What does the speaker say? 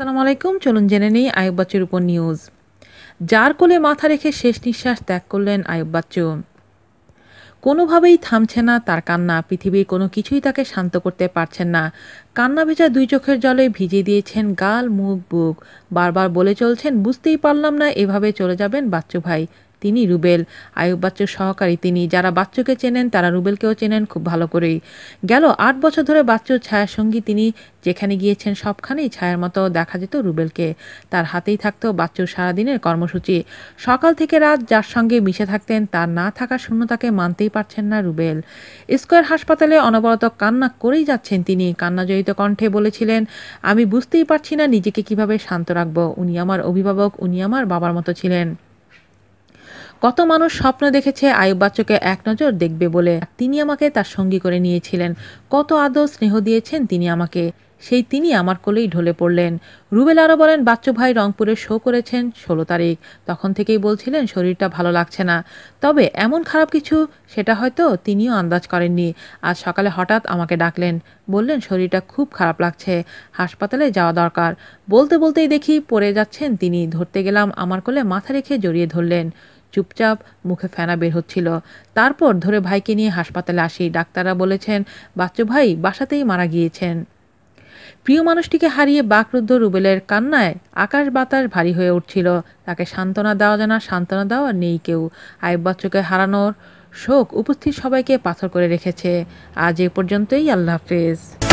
সালাম আলাইকুম চলুন জেনে নিই আয়ুব বাচ্চুর উপর নিউজ যার কোলে মাথা রেখে শেষ নিঃশ্বাস ত্যাগ করলেন আয়ুব বাচ্চু কোনোভাবেই থামছে না তার কান্না পৃথিবীর কোনো কিছুই তাকে শান্ত করতে পারছেন না কান্না ভেজা দুই চোখের জলে ভিজে দিয়েছেন গাল মুখ বুক বারবার বলে চলছেন বুঝতেই পারলাম না এভাবে চলে যাবেন বাচ্চু ভাই তিনি রুবেল আয়ুব বাচ্চুর সহকারী তিনি যারা বাচ্চুকে চেনেন তারা রুবেলকেও চেনেন খুব ভালো করেই গেল আট বছর ধরে বাচ্চুর সঙ্গী তিনি যেখানে গিয়েছেন সবখানেই ছায়ার মতো দেখা যেত রুবেলকে তার হাতেই থাকতো বাচ্চুর সারাদিনের কর্মসূচি সকাল থেকে রাত যার সঙ্গে মিশে থাকতেন তার না শূন্য শূন্যতাকে মানতেই পারছেন না রুবেল স্কোয়ার হাসপাতালে অনবরত কান্না করেই যাচ্ছেন তিনি কান্নাজড়িত কণ্ঠে বলেছিলেন আমি বুঝতেই পারছি না নিজেকে কিভাবে শান্ত রাখবো উনি আমার অভিভাবক উনি আমার বাবার মতো ছিলেন কত মানুষ স্বপ্ন দেখেছে আয়ুব বাচ্চকে এক নজর দেখবে বলে তিনি আমাকে তার সঙ্গী করে নিয়েছিলেন কত আদর স্নেহ দিয়েছেন তিনি আমাকে সেই তিনি আমার কোলেই ঢলে পড়লেন রুবেল আরও বলেন বাচ্চু ভাই রংপুরে শো করেছেন ষোলো তারিখ তখন থেকেই বলছিলেন শরীরটা ভালো লাগছে না তবে এমন খারাপ কিছু সেটা হয়তো তিনিও আন্দাজ করেননি আজ সকালে হঠাৎ আমাকে ডাকলেন বললেন শরীরটা খুব খারাপ লাগছে হাসপাতালে যাওয়া দরকার বলতে বলতেই দেখি পড়ে যাচ্ছেন তিনি ধরতে গেলাম আমার কোলে মাথা রেখে জড়িয়ে ধরলেন চুপচাপ মুখে ফেনা বের হচ্ছিল তারপর ধরে ভাইকে নিয়ে হাসপাতালে আসি ডাক্তাররা বলেছেন বাচ্চু ভাই বাসাতেই মারা গিয়েছেন প্রিয় মানুষটিকে হারিয়ে বাকরুদ্ধ রুবেলের কান্নায় আকাশ বাতাস ভারী হয়ে উঠছিল তাকে সান্ত্বনা দেওয়া জানা সান্ত্বনা দেওয়া নেই কেউ আইব বাচ্চুকে হারানোর শোক উপস্থিত সবাইকে পাথর করে রেখেছে আজ এ পর্যন্তই আল্লাহ হাফেজ